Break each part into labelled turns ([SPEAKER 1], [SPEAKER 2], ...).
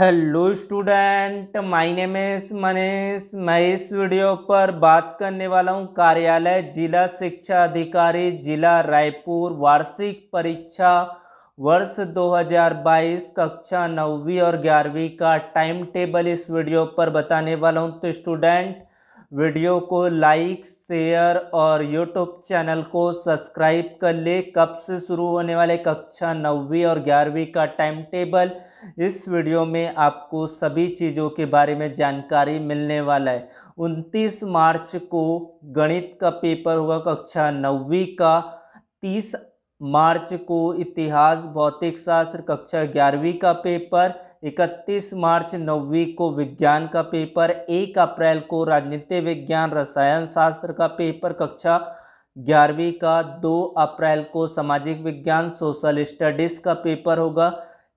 [SPEAKER 1] hello student my name is Manish मैं इस video पर बात करने वाला हूँ कार्यालय जिला शिक्षा अधिकारी जिला रायपुर वार्षिक परीक्षा वर्ष 2022 कक्षा नौवीं और ग्यारहवीं का टाइम टेबल इस वीडियो पर बताने वाला हूँ तो स्टूडेंट वीडियो को लाइक शेयर और यूट्यूब चैनल को सब्सक्राइब कर ले कब से शुरू होने वाले कक्षा नौवीं और ग्यारहवीं का टाइम टेबल इस वीडियो में आपको सभी चीज़ों के बारे में जानकारी मिलने वाला है 29 मार्च को गणित का पेपर हुआ कक्षा नौवीं का 30 मार्च को इतिहास भौतिक शास्त्र कक्षा ग्यारहवीं का पेपर इकतीस मार्च नौवीं को विज्ञान का पेपर एक अप्रैल को राजनीति विज्ञान रसायन शास्त्र का पेपर कक्षा ग्यारहवीं का दो अप्रैल को सामाजिक विज्ञान सोशल स्टडीज़ का पेपर होगा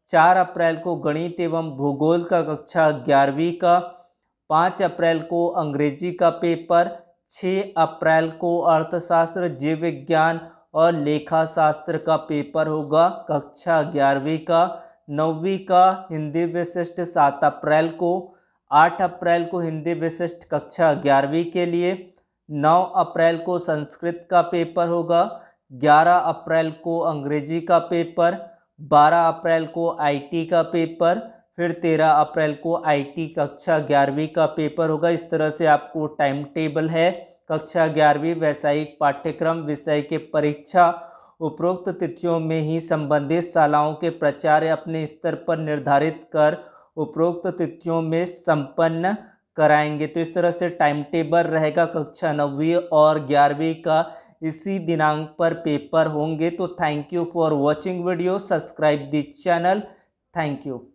[SPEAKER 1] चार अप्रैल को गणित एवं भूगोल का कक्षा ग्यारहवीं का पाँच अप्रैल को अंग्रेजी का पेपर छः अप्रैल को अर्थशास्त्र जीव विज्ञान और लेखा शास्त्र का पेपर होगा कक्षा ग्यारहवीं का नौवीं का हिंदी विशिष्ट सात अप्रैल को आठ अप्रैल को हिंदी विशिष्ट कक्षा ग्यारहवीं के लिए नौ अप्रैल को संस्कृत का पेपर होगा ग्यारह अप्रैल को अंग्रेजी का पेपर बारह अप्रैल को आईटी का पेपर फिर तेरह अप्रैल को आईटी कक्षा ग्यारहवीं का पेपर होगा इस तरह से आपको टाइम टेबल है कक्षा ग्यारहवीं व्यावसायिक पाठ्यक्रम विषय के परीक्षा उपरोक्त तिथियों में ही संबंधित शालाओं के प्राचार्य अपने स्तर पर निर्धारित कर उपरोक्त तिथियों में संपन्न कराएंगे तो इस तरह से टाइम टेबल रहेगा कक्षा नौवीं और ग्यारहवीं का इसी दिनांक पर पेपर होंगे तो thank you for watching video subscribe the channel thank you